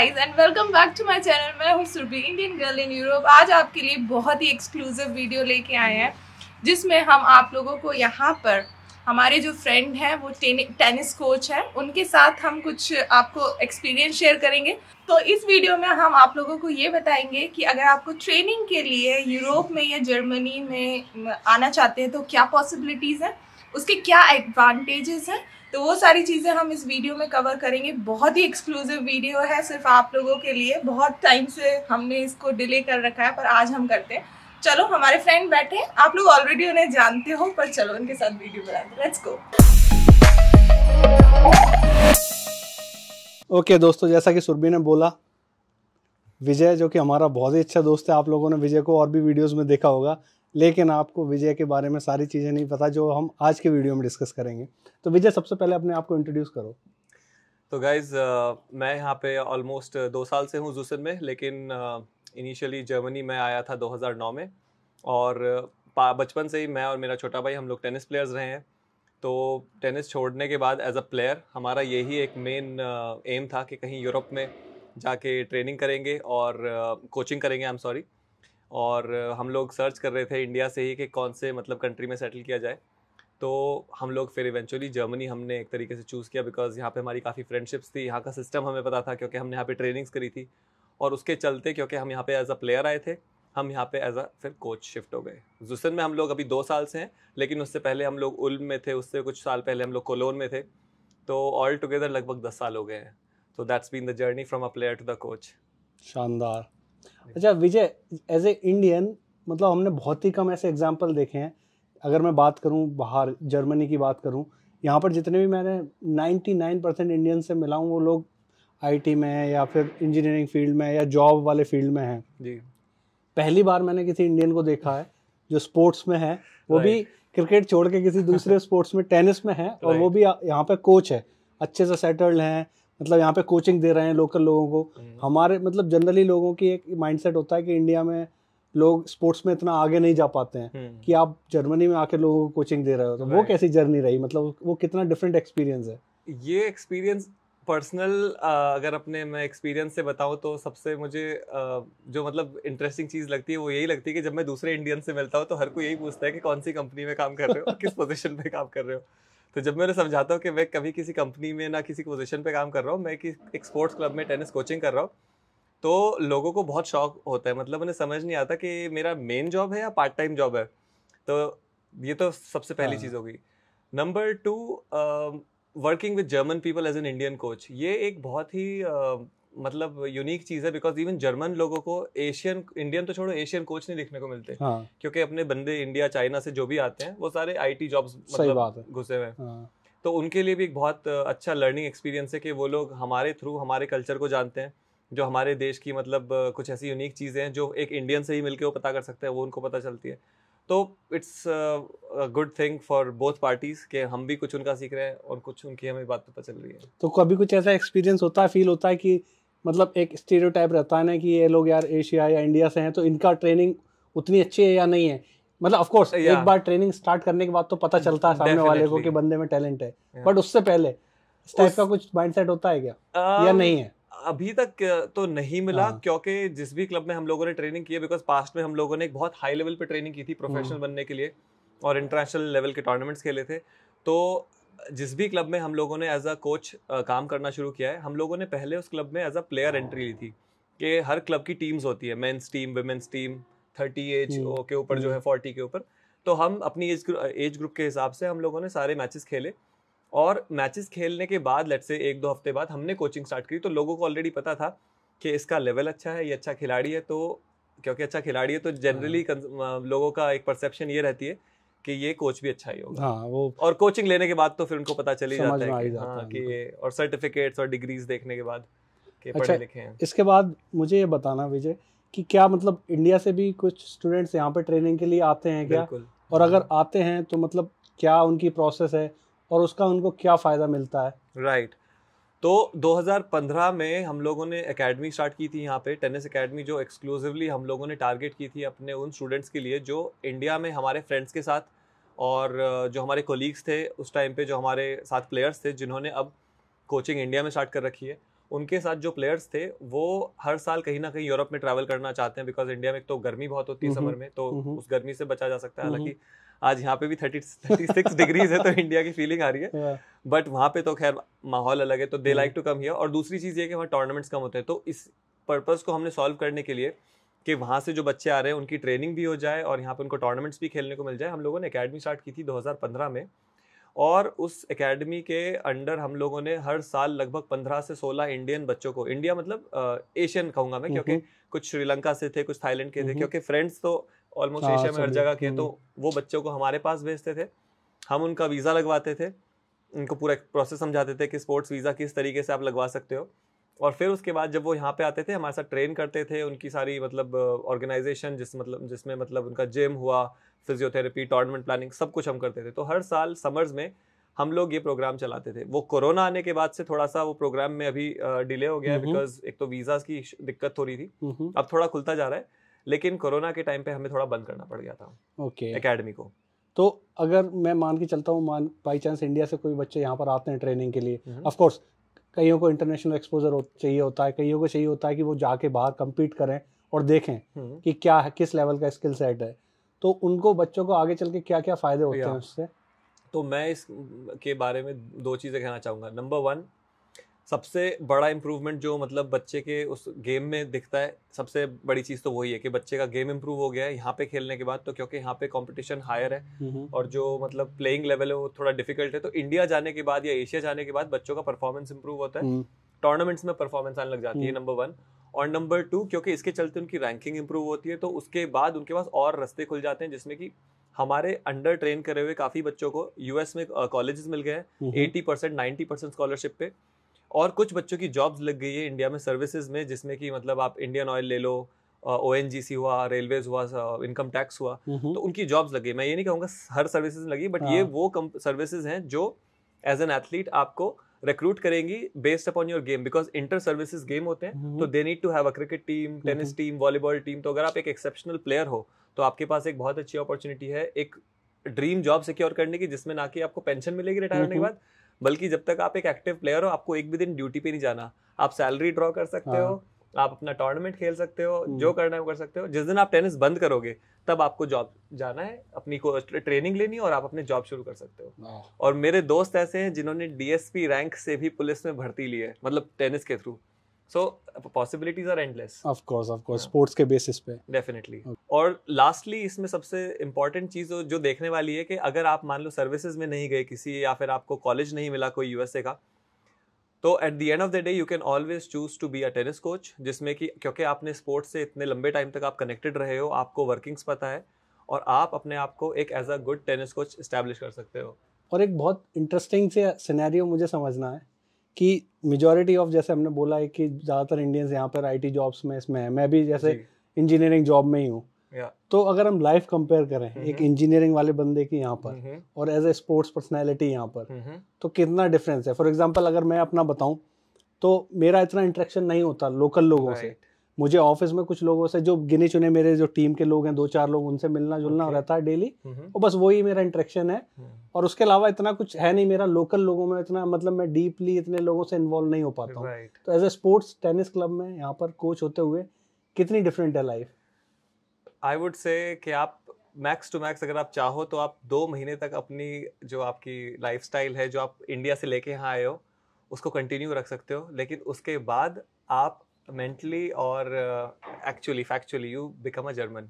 Guys and welcome back to my channel मैं हूँ Surabhi Indian girl in Europe आज आपके लिए बहुत ही एक्सक्लूसिव वीडियो लेके आए हैं जिसमें हम आप लोगों को यहाँ पर हमारे जो फ्रेंड हैं वो टेनिस कोच हैं उनके साथ हम कुछ आपको एक्सपीरियंस शेयर करेंगे तो इस वीडियो में हम आप लोगों को ये बताएंगे कि अगर आपको ट्रेनिंग के लिए यूरोप में या जर्मनी में आना चाहते हैं तो क्या पॉसिबिलिटीज़ हैं उसके क्या एडवांटेजेस हैं तो वो सारी चीज़ें हम इस वीडियो में कवर करेंगे बहुत ही एक्सक्लूसिव वीडियो है सिर्फ आप लोगों के लिए बहुत टाइम से हमने इसको डिले कर रखा है पर आज हम करते हैं चलो हमारे फ्रेंड बैठे हैं आप लोग ऑलरेडी उन्हें जानते हो पर चलो उनके साथ वीडियो बनाते लेट्स गो ओके okay, दोस्तों जैसा कि सुरभि ने बोला विजय जो कि हमारा बहुत ही अच्छा दोस्त है आप लोगों ने विजय को और भी वीडियोस में देखा होगा लेकिन आपको विजय के बारे में सारी चीज़ें नहीं पता जो हम आज के वीडियो में डिस्कस करेंगे तो विजय सबसे पहले अपने आप को इंट्रोड्यूस करो तो गाइज uh, मैं यहाँ पे ऑलमोस्ट uh, दो साल से हूँ जूसन में लेकिन इनिशियली uh, जर्मनी में आया था 2009 में और बचपन से ही मैं और मेरा छोटा भाई हम लोग टेनिस प्लेयर्स रहे हैं तो टेनिस छोड़ने के बाद एज अ प्लेयर हमारा यही एक मेन एम था कि कहीं यूरोप में जाके ट्रेनिंग करेंगे और कोचिंग करेंगे आई एम सॉरी और हम लोग सर्च कर रहे थे इंडिया से ही कि कौन से मतलब कंट्री में सेटल किया जाए तो हम लोग फिर इवेंचुअली जर्मनी हमने एक तरीके से चूज़ किया बिकॉज यहाँ पे हमारी काफ़ी फ्रेंडशिप्स थी यहाँ का सिस्टम हमें पता था क्योंकि हमने यहाँ पे ट्रेनिंग्स करी थी और उसके चलते क्योंकि हम यहाँ पे एज अ प्लेयर आए थे हम यहाँ पे एज अ फिर कोच शिफ्ट हो गए जुसन में हम लोग अभी दो साल से हैं लेकिन उससे पहले हम लोग उल्म में थे उससे कुछ साल पहले हम लोग कोलोन में थे तो ऑल टुगेदर लगभग दस साल हो गए हैं तो that's been the journey from a player to the coach शानदार अच्छा विजय एज ए इंडियन मतलब हमने बहुत ही कम ऐसे एग्जाम्पल देखे हैं अगर मैं बात करूँ बाहर जर्मनी की बात करूँ यहाँ पर जितने भी मैंने 99 परसेंट इंडियन से मिला हूँ वो लोग आईटी में है या फिर इंजीनियरिंग फील्ड में या जॉब वाले फील्ड में है जी पहली बार मैंने किसी इंडियन को देखा है जो स्पोर्ट्स में है वो भी क्रिकेट छोड़ के किसी दूसरे स्पोर्ट्स में टेनिस में है और वो भी यहाँ पे कोच है अच्छे से सेटल्ड हैं मतलब यहाँ पे कोचिंग दे रहे हैं लोकल लोगों को हम्म। हमारे मतलब जनरली लोगों की एक माइंडसेट होता है कि इंडिया में लोग स्पोर्ट्स में इतना आगे नहीं जा पाते हैं हम्म। कि आप जर्मनी में आके लोगों को कोचिंग दे रहे हो तो वो कैसी जर्नी रही मतलब वो कितना डिफरेंट एक्सपीरियंस है ये एक्सपीरियंस पर्सनल अगर अपने मैं एक्सपीरियंस से बताऊं तो सबसे मुझे जो मतलब इंटरेस्टिंग चीज़ लगती है वो यही लगती है कि जब मैं दूसरे इंडियन से मिलता हूँ तो हर कोई यही पूछता है कि कौन सी कंपनी में काम कर रहे हो किस पोजीशन पे काम कर रहे हो तो जब मैं उन्हें समझाता हूँ कि मैं कभी किसी कंपनी में ना किसी पोजिशन पर काम कर रहा हूँ मैं एक स्पोर्ट्स क्लब में टेनिस कोचिंग कर रहा हूँ तो लोगों को बहुत शौक होता है मतलब उन्हें समझ नहीं आता कि मेरा मेन जॉब है या पार्ट टाइम जॉब है तो ये तो सबसे पहली हाँ। चीज़ होगी number two working with German people as an Indian coach ये एक बहुत ही uh, मतलब यूनिक चीज़ है बिकॉज इवन जर्मन लोगों को एशियन इंडियन तो छोड़ो एशियन कोच नहीं देखने को मिलते हाँ. क्योंकि अपने बंदे इंडिया चाइना से जो भी आते हैं वो सारे आईटी जॉब्स मतलब घुसे हुए हैं हाँ। तो उनके लिए भी एक बहुत अच्छा लर्निंग एक्सपीरियंस है कि वो लोग हमारे थ्रू हमारे कल्चर को जानते हैं जो हमारे देश की मतलब कुछ ऐसी यूनिक चीज़ें हैं जो एक इंडियन से ही मिलके वो पता कर सकते हैं वो उनको पता चलती है तो it's good thing for both parties के हम भी कुछ उनका सीख रहे हैं और कुछ उनकी हमें बात पता चल रही है तो कभी कुछ ऐसा एक्सपीरियंस होता है फील होता है कि मतलब एक स्टीरियोटाइप रहता है ना कि ये लोग यार एशिया या इंडिया से हैं तो इनका ट्रेनिंग उतनी अच्छी है या नहीं है मतलब ऑफ कोर्स एक बार ट्रेनिंग स्टार्ट करने के बाद तो पता चलता है सामने वाले को कि बंदे में टैलेंट है बट उससे पहले इस टाइप उस... का कुछ माइंडसेट होता है क्या um, या नहीं है अभी तक तो नहीं मिला हाँ। क्योंकि जिस भी क्लब में हम लोगों ने ट्रेनिंग की है बिकॉज पास्ट में हम लोगों ने एक बहुत हाई लेवल पे ट्रेनिंग की थी प्रोफेशनल हाँ। बनने के लिए और इंटरनेशनल लेवल के टूर्नामेंट्स खेले थे तो जिस भी क्लब में हम लोगों ने एज अ कोच काम करना शुरू किया है हम लोगों ने पहले उस क्लब में एज अ प्लेयर एंट्री ली थी कि हर क्लब की टीम्स होती है men's team women's team thirty age के ऊपर जो हम्म। है फोर्टी के ऊपर तो हम अपनी एज एज ग्रुप के हिसाब से हम लोगों ने सारे मैचेस खेले और मैचेस खेलने के बाद लेट से एक दो हफ्ते बाद हमने कोचिंग स्टार्ट करी तो लोगों को ऑलरेडी पता था कि इसका लेवल अच्छा है ये अच्छा खिलाड़ी है तो क्योंकि अच्छा खिलाड़ी है तो जनरली हाँ। लोगों का एक परसेप्शन ये रहती है कि ये कोच भी अच्छा ही होगा हाँ, वो और कोचिंग लेने के बाद तो फिर उनको पता चली जाता है कि, जाता हाँ, कि और सर्टिफिकेट्स और डिग्रीज देखने के बाद के अच्छा, पढ़े लिखे हैं इसके बाद मुझे ये बताना विजय कि क्या मतलब इंडिया से भी कुछ स्टूडेंट्स यहाँ पे ट्रेनिंग के लिए आते हैं क्या और अगर आते हैं तो मतलब क्या उनकी प्रोसेस है और उसका उनको क्या फ़ायदा मिलता है राइट तो 2015 में हम लोगों ने एकेडमी स्टार्ट की थी यहाँ पे टेनिस एकेडमी जो एक्सक्लूसिवली हम लोगों ने टारगेट की थी अपने उन स्टूडेंट्स के लिए जो इंडिया में हमारे फ्रेंड्स के साथ और जो हमारे कोलीग्स थे उस टाइम पे जो हमारे साथ प्लेयर्स थे जिन्होंने अब कोचिंग इंडिया में स्टार्ट कर रखी है उनके साथ जो प्लेयर्स थे वो हर साल कहीं ना कहीं यूरोप में ट्रैवल करना चाहते हैं बिकॉज इंडिया में एक तो गर्मी बहुत होती है समर हम्म, हम्म, में तो हम्म, उस गर्मी से बचा जा सकता है हालांकि आज यहाँ पे भी थर्टी थर्टी सिक्स डिग्रीज है तो इंडिया की फीलिंग आ रही है बट yeah. वहाँ पे तो खैर माहौल अलग है तो they like to come here और दूसरी चीज़ ये कि वहाँ टूर्नामेंट्स कम होते हैं तो इस पर्पज़ को हमने सॉल्व करने के लिए कि वहाँ से जो बच्चे आ रहे हैं उनकी ट्रेनिंग भी हो जाए और यहाँ पर उनको टूर्नामेंट्स भी खेलने को मिल जाए हम लोगों ने अकेडमी स्टार्ट की थी दो में और उस एकेडमी के अंडर हम लोगों ने हर साल लगभग पंद्रह से सोलह इंडियन बच्चों को इंडिया मतलब एशियन कहूंगा मैं क्योंकि कुछ श्रीलंका से थे कुछ थाईलैंड के थे क्योंकि फ्रेंड्स तो ऑलमोस्ट एशिया हाँ, में हर जगह के हम्म। तो वो बच्चों को हमारे पास भेजते थे हम उनका वीज़ा लगवाते थे उनको पूरा प्रोसेस समझाते थे कि स्पोर्ट्स वीज़ा किस तरीके से आप लगवा सकते हो और फिर उसके बाद जब वो यहाँ पे आते थे हमारे साथ ट्रेन करते थे उनकी सारी मतलब ऑर्गेनाइजेशन जिस मतलब जिसमें मतलब उनका जिम हुआ फिजियोथेरेपी टॉर्नामेंट प्लानिंग सब कुछ हम करते थे तो हर साल समर्स में हम लोग ये प्रोग्राम चलाते थे वो कोरोना आने के बाद से थोड़ा सा वो प्रोग्राम में अभी डिले हो गया बिकॉज एक तो वीज़ा की दिक्कत हो रही थी अब थोड़ा खुलता जा रहा है लेकिन कोरोना के टाइम पे हमें थोड़ा बंद करना पड़ गया था ओके एकेडमी को तो अगर मैं मान के चलता हूँ मान बाई चांस इंडिया से कोई बच्चे यहाँ पर आते हैं ट्रेनिंग के लिए ऑफकोर्स हम्म। कईयों को इंटरनेशनल एक्सपोजर हो, चाहिए होता है कईयों को चाहिए होता है कि वो जाके बाहर कम्पीट करें और देखें हम्म। कि क्या है किस लेवल का स्किल सेट है तो उनको बच्चों को आगे चल के क्या क्या फ़ायदे होते हैं उससे तो मैं इस के बारे में दो चीज़ें कहना चाहूँगा नंबर वन सबसे बड़ा इम्प्रूवमेंट जो मतलब बच्चे के उस गेम में दिखता है सबसे बड़ी चीज़ तो वही है कि बच्चे का गेम इम्प्रूव हो गया है यहाँ पे खेलने के बाद तो क्योंकि यहाँ पे कंपटीशन हायर है और जो मतलब प्लेइंग लेवल है वो थोड़ा डिफिकल्ट है तो इंडिया जाने के बाद या एशिया जाने के बाद बच्चों का परफॉर्मेंस इम्प्रूव होता है टूर्नामेंट्स हम्म। में परफॉर्मेंस आने लग जाती है नंबर हम्म। वन और नंबर टू क्योंकि इसके चलते उनकी रैंकिंग इंप्रूव होती है तो उसके बाद उनके पास और रस्ते खुल जाते हैं जिसमें कि हमारे अंडर ट्रेन करे हुए काफ़ी बच्चों को यूएस में कॉलेजेस मिल गए हैं eighty percent ninety percent scholarship पे और कुछ बच्चों की जॉब्स लग गई है इंडिया में सर्विसेज में जिसमें कि मतलब आप इंडियन ऑयल ले लो ओ एन जी सी हुआ रेलवेज हुआ इनकम टैक्स हुआ तो उनकी जॉब्स लगी मैं ये नहीं कहूँगा हर सर्विसेज लगी बट ये हाँ। वो सर्विसेज हैं जो एज एन एथलीट आपको रिक्रूट करेंगी based upon your game because inter services game होते हैं तो they need to have a cricket team tennis team volleyball team तो अगर आप एक एक्सेप्शनल प्लेयर हो तो आपके पास एक बहुत अच्छी अपॉर्चुनिटी है एक ड्रीम जॉब सिक्योर करने की जिसमें ना कि आपको पेंशन मिलेगी रिटायरमेंट के बाद बल्कि जब तक आप एक एक्टिव प्लेयर हो आपको एक भी दिन ड्यूटी पे नहीं जाना आप सैलरी ड्रॉ कर सकते हो हाँ। आप अपना टूर्नामेंट खेल सकते हो हम्म। जो करना है वो कर सकते हो जिस दिन आप टेनिस बंद करोगे तब आपको जॉब जाना है अपनी को ट्रेनिंग लेनी और आप अपने जॉब शुरू कर सकते हो और मेरे दोस्त ऐसे हैं जिन्होंने डीएसपी रैंक से भी पुलिस में भर्ती ली है मतलब टेनिस के through so possibilities are endless of course of course sports के बेसिस पे डेफिनेटली और लास्टली इसमें सबसे इंपॉर्टेंट चीज जो देखने वाली है कि अगर आप मान लो सर्विसेज में नहीं गए किसी या फिर आपको कॉलेज नहीं मिला कोई यूएसए का तो at the end of the day you can always choose to be a tennis coach जिसमें कि क्योंकि आपने स्पोर्ट्स से इतने लंबे टाइम तक आप कनेक्टेड रहे हो आपको वर्किंग्स पता है और आप अपने आप को एक as a good tennis coach establish कर सकते हो और एक बहुत इंटरेस्टिंग से सिनेरियो मुझे समझना है कि मेजोरिटी ऑफ जैसे हमने बोला है कि ज़्यादातर इंडियंस यहाँ पर आईटी जॉब्स में इसमें है मैं भी जैसे इंजीनियरिंग जॉब में ही हूँ तो अगर हम लाइफ कंपेयर करें हम्म एक इंजीनियरिंग हम्म। वाले बंदे की यहाँ पर हम्म और एज ए स्पोर्ट्स पर्सनैलिटी यहाँ पर तो कितना डिफरेंस है फॉर एग्जाम्पल अगर मैं अपना बताऊँ तो मेरा इतना इंट्रैक्शन नहीं होता लोकल लोगों से मुझे ऑफिस में कुछ लोगों से जो गिने चुने मेरे जो टीम के लोग हैं दो चार लोग उनसे मिलना जुलना okay. रहता है डेली mm-hmm. और बस वही मेरा इंट्रेक्शन है mm. और उसके अलावा इतना कुछ है नहीं मेरा लोकल लोगों में इतना मतलब मैं डीपली इतने लोगों से इन्वॉल्व नहीं हो पाता हूँ right. तो as a sports tennis club में यहाँ पर कोच होते हुए कितनी डिफरेंट है लाइफ आई वुड से कि आप मैक्स टू मैक्स अगर आप चाहो तो आप दो महीने तक अपनी जो आपकी लाइफ है जो आप इंडिया से लेके यहाँ आए हो उसको कंटिन्यू रख सकते हो लेकिन उसके बाद आप मेंटली और actually factually you become a German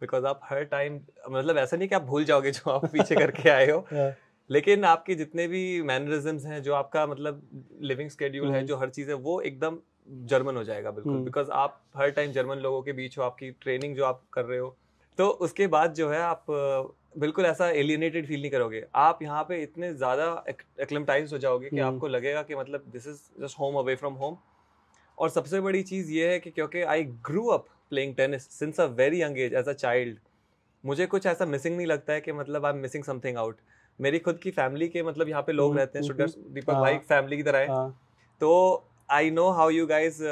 because आप हर टाइम मतलब ऐसा नहीं कि आप भूल जाओगे जो आप पीछे करके आए हो yeah. हाँ। लेकिन आपके जितने भी मैनरिज्म हैं जो आपका मतलब लिविंग स्केड्यूल है हम्म। जो हर चीज़ है वो एकदम जर्मन हो जाएगा बिल्कुल बिकॉज हम्म। आप हर टाइम जर्मन लोगों के बीच हो आपकी ट्रेनिंग जो आप कर रहे हो तो उसके बाद जो है आप uh, बिल्कुल ऐसा एलिनेटेड फील नहीं करोगे आप यहाँ पे इतने ज़्यादा एक्लमटाइज हो जाओगे कि हम्म। आपको लगेगा कि मतलब this is just home away from home और सबसे बड़ी चीज़ ये है कि क्योंकि I grew up playing tennis since a very young age as a child मुझे कुछ ऐसा मिसिंग नहीं लगता है कि मतलब I am missing something out मेरी खुद की फैमिली के मतलब यहाँ पे लोग हम्म, रहते हैं शुगर हम्म, दीपक भाई फैमिली हाँ, की तरह है हाँ। तो I know how you guys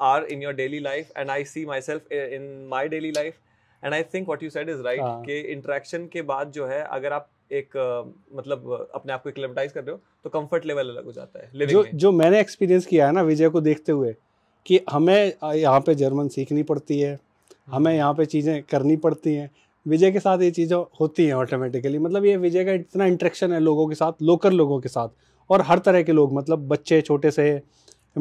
are in your daily life and I see myself in my daily life and I think what you set is right कि इंट्रैक्शन के बाद जो है अगर आप एक मतलब अपने आप को क्लेमटाइज कर रहे हो तो कंफर्ट लेवल अलग हो जाता है जो जो मैंने एक्सपीरियंस किया है ना विजय को देखते हुए कि हमें यहाँ पे जर्मन सीखनी पड़ती है हमें यहाँ पे चीज़ें करनी पड़ती हैं विजय के साथ ये चीज़ें होती हैं ऑटोमेटिकली मतलब ये विजय का इतना इंट्रेक्शन है लोगों के साथ लोकल लोगों के साथ और हर तरह के लोग मतलब बच्चे छोटे से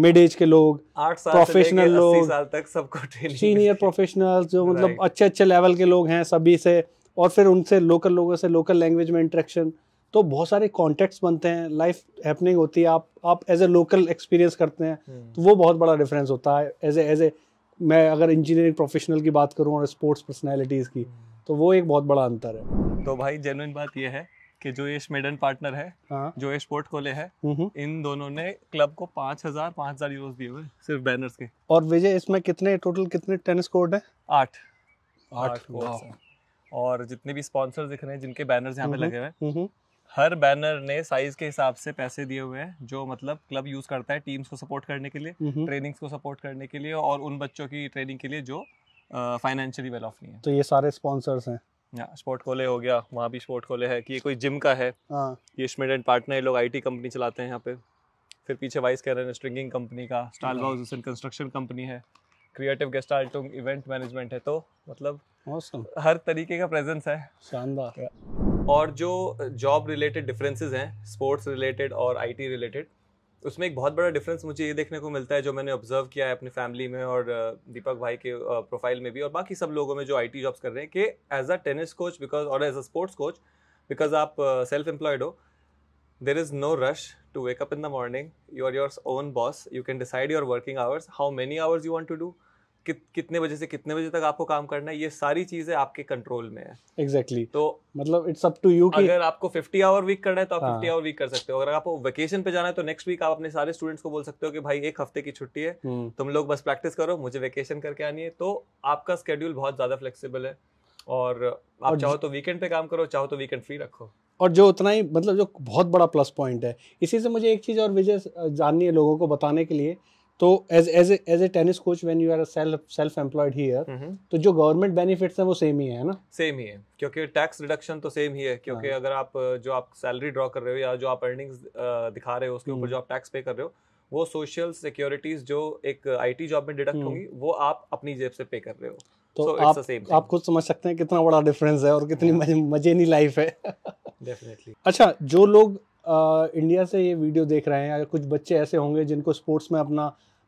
मिड एज के लोग प्रोफेशनल लोग साल तक सबको सीनियर प्रोफेशनल जो मतलब अच्छे अच्छे लेवल के लोग हैं सभी से और फिर उनसे लोकल लोगों से लोकल लैंग्वेज में इंट्रैक्शन तो बहुत सारे कॉन्टेक्ट बनते हैं लाइफ हैपनिंग होती है आप आप एज ए लोकल एक्सपीरियंस करते हैं हम्म। तो वो बहुत बड़ा डिफरेंस होता है एज ए एज ए मैं अगर इंजीनियरिंग प्रोफेशनल की बात करूँ और स्पोर्ट्स पर्सनैलिटीज़ की हम्म। तो वो एक बहुत बड़ा अंतर है तो भाई जेनुइन बात यह है कि जो ये मेडन पार्टनर है हाँ। जो ये स्पोर्ट खोले है हम्म, इन दोनों ने क्लब को पांच हजार पांच हजार यूरोस दिए हुए सिर्फ बैनर्स के और विजय इसमें कितने टोटल कितने टेनिस कोर्ट है आठ आठ, आठ और जितने भी स्पॉन्सर दिख रहे हैं जिनके बैनर्स यहाँ पे लगे हुए हैं हर बैनर ने साइज के हिसाब से पैसे दिए हुए हैं जो मतलब क्लब यूज करता है टीम्स को सपोर्ट करने के लिए ट्रेनिंग्स को सपोर्ट करने के लिए और उन बच्चों की ट्रेनिंग के लिए जो फाइनेंशियली वेल ऑफ नहीं है तो ये सारे स्पॉन्सर्स हैं स्पोर्ट कोले हो गया वहाँ भी स्पोर्ट कोले है कि ये कोई जिम का है हाँ। ये स्टूडेंट एंड पार्टनर लोग आईटी कंपनी चलाते हैं यहाँ पे फिर पीछे वाइस कह रहे हैं स्ट्रिंगिंग कंपनी का स्टाल हाउस कंस्ट्रक्शन कंपनी है क्रिएटिव गेस्ट गेस्टाल्टिंग इवेंट मैनेजमेंट है तो मतलब awesome. हर तरीके का प्रेजेंस है शानदार और जो जॉब रिलेटेड डिफरेंसेस हैं स्पोर्ट्स रिलेटेड और आईटी रिलेटेड उसमें एक बहुत बड़ा डिफरेंस मुझे ये देखने को मिलता है जो मैंने ऑब्जर्व किया है अपनी फैमिली में और uh, दीपक भाई के प्रोफाइल uh, में भी और बाकी सब लोगों में जो आई जॉब्स कर रहे हैं कि as a tennis coach because और as a sports coach because आप सेल्फ uh, एम्प्लॉयड हो there is no rush to wake up in the morning. You are your own boss. You can decide your working hours, how many hours you want to do. कितने बजे से कितने बजे तक आपको काम करना है ये सारी चीजें आपके कंट्रोल में है एग्जैक्टली exactly. तो मतलब इट्स अप टू यू अगर आपको 50 आवर वीक करना है तो आप हाँ. 50 आवर वीक कर सकते हो अगर आपको वेकेशन पे जाना है तो नेक्स्ट वीक आप अपने सारे स्टूडेंट्स को बोल सकते हो कि भाई एक हफ्ते की छुट्टी है हुँ. हम्म। तुम लोग बस प्रैक्टिस करो मुझे वेकेशन करके आनी है तो आपका स्केड्यूल बहुत ज्यादा फ्लेक्सीबल है और आप और चाहो तो वीकेंड पे काम करो चाहो तो वीकेंड फ्री रखो और जो उतना ही मतलब जो बहुत बड़ा प्लस पॉइंट है इसी से मुझे एक चीज़ और विजय जाननी है लोगों को बताने के लिए तो as as as a tennis coach when you are self self employed here तो जो गवर्नमेंट बेनिफिट्स हैं वो सेम ही है ना सेम ही है क्योंकि टैक्स रिडक्शन तो सेम ही है क्योंकि हाँ. अगर आप जो आप सैलरी ड्रॉ कर रहे हो या जो आप अर्निंग्स दिखा रहे हो उसके ऊपर हम्म। जो आप टैक्स पे कर रहे हो वो सोशल सिक्योरिटीज जो एक आईटी जॉब में डिडक्ट हम्म। होंगी वो आप अपनी जेब से पे कर रहे हो तो so, आप, आप खुद समझ सकते हैं कितना बड़ा डिफरेंस है और कितनी हाँ। मजे, नहीं लाइफ है डेफिनेटली अच्छा जो लोग आ, इंडिया से ये वीडियो देख रहे हैं या कुछ बच्चे ऐसे होंगे जिनको स्पोर्ट्स में अपना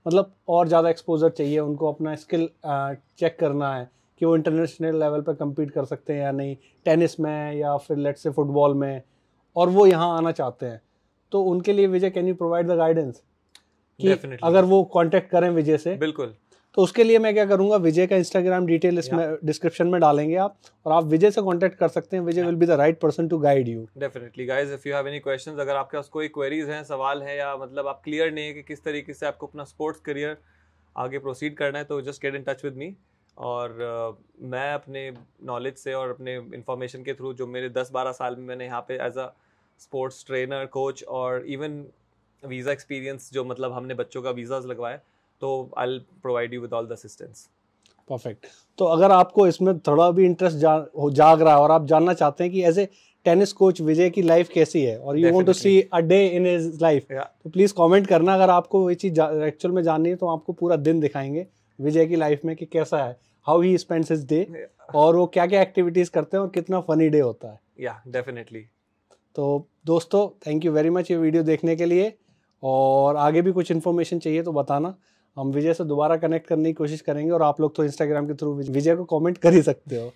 मतलब और ज़्यादा एक्सपोजर चाहिए उनको अपना स्किल चेक करना है कि वो इंटरनेशनल लेवल पर कम्पीट कर सकते हैं या नहीं टेनिस में या फिर लेट से फुटबॉल में और वो यहाँ आना चाहते हैं तो उनके लिए Vijay can you provide the guidance कि अगर वो कांटेक्ट करें विजय से बिल्कुल तो उसके लिए मैं क्या करूँगा विजय का इंस्टाग्राम डिटेल इसमें डिस्क्रिप्शन में डालेंगे आप और आप विजय से कॉन्टैक्ट कर सकते हैं Vijay will be the right person to guide you definitely guys if you have any question अगर आपके पास कोई क्वेरीज हैं सवाल है या मतलब आप क्लियर नहीं है कि किस तरीके से आपको अपना स्पोर्ट्स करियर आगे प्रोसीड करना है तो just get in touch with me और uh, मैं अपने नॉलेज से और अपने इंफॉर्मेशन के थ्रू जो मेरे दस बारह साल में मैंने यहाँ पे as a sports trainer coach और इवन वीज़ा एक्सपीरियंस जो मतलब हमने बच्चों का वीज़ाज लगवाए तो I provide you with all the assistance perfect तो अगर आपको इसमें थोड़ा भी इंटरेस्ट जा, जाग रहा है और आप जानना चाहते हैं कि as a tennis coach Vijay की लाइफ कैसी है और you want to see a day in his life तो प्लीज कमेंट करना अगर आपको ये चीज एक्चुअल में जाननी है तो आपको पूरा दिन दिखाएंगे विजय की लाइफ में कि कैसा है how he spends his day और वो क्या क्या एक्टिविटीज करते हैं और कितना फनी डे होता है या yeah, डेफिनेटली तो दोस्तों थैंक यू वेरी मच ये वीडियो देखने के लिए और आगे भी कुछ इन्फॉर्मेशन चाहिए तो बताना हम विजय से दोबारा कनेक्ट करने की कोशिश करेंगे और आप लोग तो इंस्टाग्राम के थ्रू विजय को कमेंट कर ही सकते हो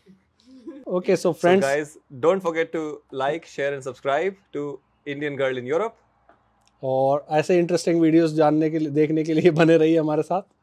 okay so friends guys don't forget to like share and subscribe to Indian girl in Europe और ऐसे इंटरेस्टिंग वीडियोस जानने के लिए देखने के लिए बने रहिए हमारे साथ